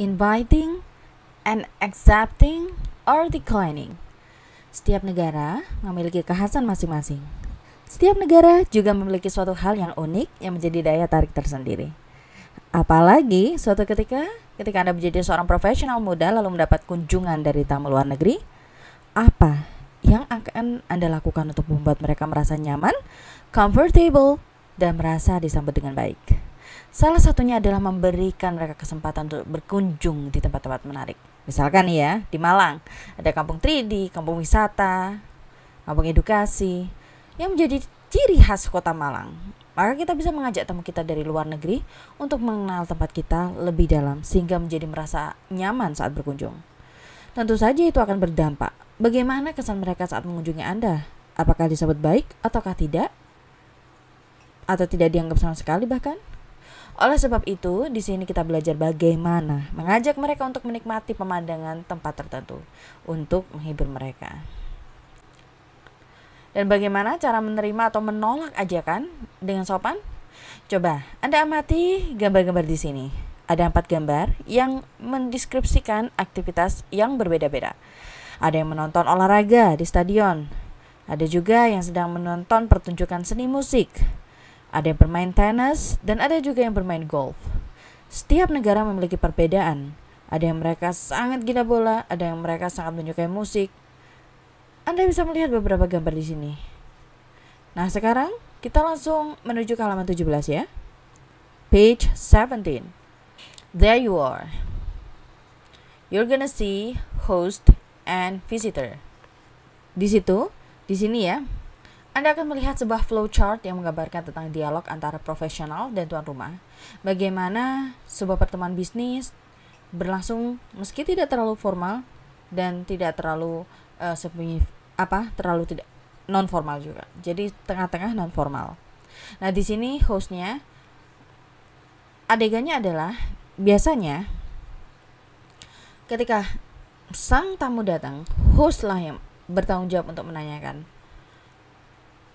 inviting, and accepting or declining. Setiap negara memiliki kekhasan masing-masing. Setiap negara juga memiliki suatu hal yang unik yang menjadi daya tarik tersendiri. Apalagi suatu ketika ketika Anda menjadi seorang profesional muda lalu mendapat kunjungan dari tamu luar negeri, apa yang akan Anda lakukan untuk membuat mereka merasa nyaman, comfortable, dan merasa disambut dengan baik? Salah satunya adalah memberikan mereka kesempatan untuk berkunjung di tempat-tempat menarik. Misalkan ya, di Malang ada kampung 3D, kampung wisata, kampung edukasi yang menjadi ciri khas kota Malang. Maka kita bisa mengajak tamu kita dari luar negeri untuk mengenal tempat kita lebih dalam sehingga menjadi merasa nyaman saat berkunjung. Tentu saja itu akan berdampak. Bagaimana kesan mereka saat mengunjungi Anda? Apakah disebut baik ataukah tidak? Atau tidak dianggap sama sekali bahkan? Oleh sebab itu, di sini kita belajar bagaimana mengajak mereka untuk menikmati pemandangan tempat tertentu untuk menghibur mereka. Dan bagaimana cara menerima atau menolak ajakan dengan sopan? Coba Anda amati gambar-gambar di sini. Ada empat gambar yang mendeskripsikan aktivitas yang berbeda-beda. Ada yang menonton olahraga di stadion. Ada juga yang sedang menonton pertunjukan seni musik ada yang bermain tenis, dan ada juga yang bermain golf. Setiap negara memiliki perbedaan. Ada yang mereka sangat gila bola, ada yang mereka sangat menyukai musik. Anda bisa melihat beberapa gambar di sini. Nah, sekarang kita langsung menuju ke halaman 17 ya. Page 17. There you are. You're gonna see host and visitor. Di situ, di sini ya, anda akan melihat sebuah flowchart yang menggambarkan tentang dialog antara profesional dan tuan rumah. Bagaimana sebuah pertemuan bisnis berlangsung meski tidak terlalu formal dan tidak terlalu uh, eh, sepi, apa terlalu tidak non formal juga. Jadi tengah-tengah non formal. Nah di sini hostnya adegannya adalah biasanya ketika sang tamu datang, hostlah yang bertanggung jawab untuk menanyakan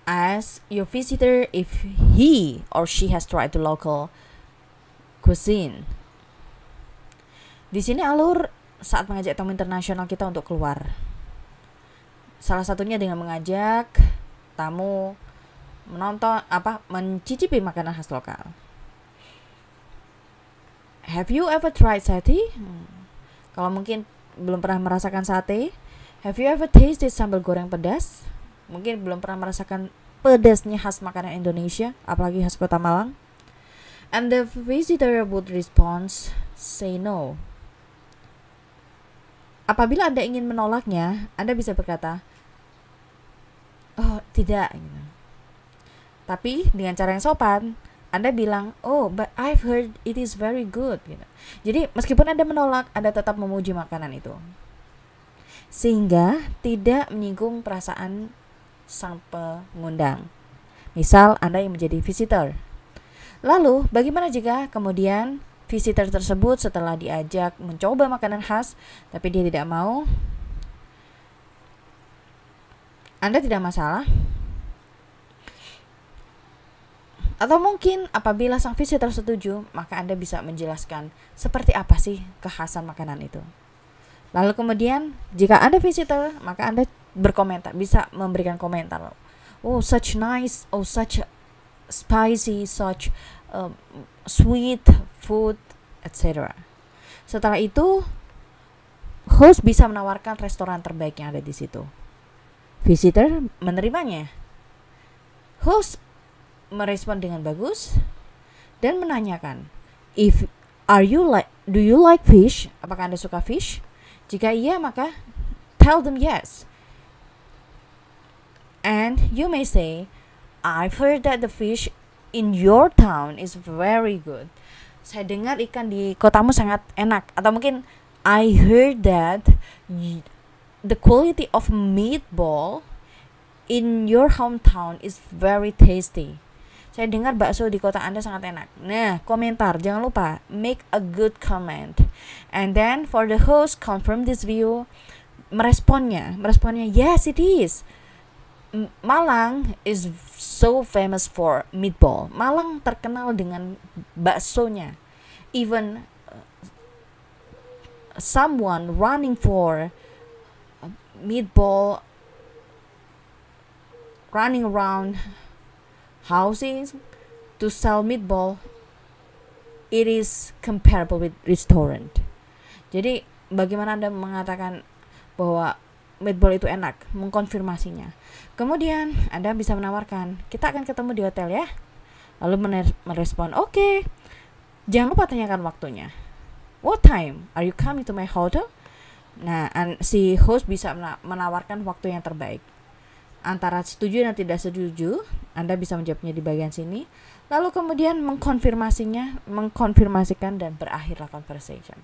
ask your visitor if he or she has tried the local cuisine. Di sini alur saat mengajak tamu internasional kita untuk keluar. Salah satunya dengan mengajak tamu menonton apa mencicipi makanan khas lokal. Have you ever tried sate? Hmm. Kalau mungkin belum pernah merasakan sate, have you ever tasted sambal goreng pedas? mungkin belum pernah merasakan pedasnya khas makanan Indonesia, apalagi khas kota Malang. And the visitor would respond, say no. Apabila Anda ingin menolaknya, Anda bisa berkata, oh tidak. Gitu. Tapi dengan cara yang sopan, anda bilang, oh, but I've heard it is very good. Gitu. Jadi meskipun Anda menolak, Anda tetap memuji makanan itu. Sehingga tidak menyinggung perasaan sang pengundang. Misal Anda yang menjadi visitor. Lalu, bagaimana jika kemudian visitor tersebut setelah diajak mencoba makanan khas tapi dia tidak mau? Anda tidak masalah? Atau mungkin apabila sang visitor setuju, maka Anda bisa menjelaskan seperti apa sih kekhasan makanan itu. Lalu kemudian, jika Anda visitor, maka Anda berkomentar, bisa memberikan komentar. Oh, such nice, oh such spicy, such um, sweet food, etc. Setelah itu, host bisa menawarkan restoran terbaik yang ada di situ. Visitor menerimanya. Host merespon dengan bagus dan menanyakan, "If are you like do you like fish? Apakah Anda suka fish?" Jika iya, maka tell them yes. And you may say, I've heard that the fish in your town is very good. Saya dengar ikan di kotamu sangat enak. Atau mungkin I heard that the quality of meatball in your hometown is very tasty. Saya dengar bakso di kota Anda sangat enak. Nah, komentar jangan lupa make a good comment. And then for the host confirm this view meresponnya, meresponnya yes it is. Malang is so famous for meatball. Malang terkenal dengan baksonya. Even uh, someone running for uh, meatball running around houses to sell meatball it is comparable with restaurant jadi bagaimana anda mengatakan bahwa meatball itu enak, mengkonfirmasinya. Kemudian Anda bisa menawarkan, kita akan ketemu di hotel ya. Lalu merespon, oke. Okay. Jangan lupa tanyakan waktunya. What time are you coming to my hotel? Nah, si host bisa menawarkan waktu yang terbaik antara setuju dan tidak setuju. Anda bisa menjawabnya di bagian sini. Lalu kemudian mengkonfirmasinya, mengkonfirmasikan dan berakhirlah conversation.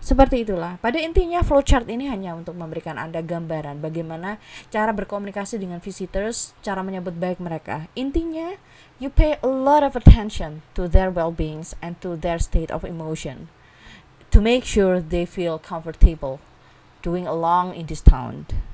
Seperti itulah. Pada intinya flowchart ini hanya untuk memberikan Anda gambaran bagaimana cara berkomunikasi dengan visitors, cara menyebut baik mereka. Intinya, you pay a lot of attention to their well-beings and to their state of emotion to make sure they feel comfortable doing along in this town.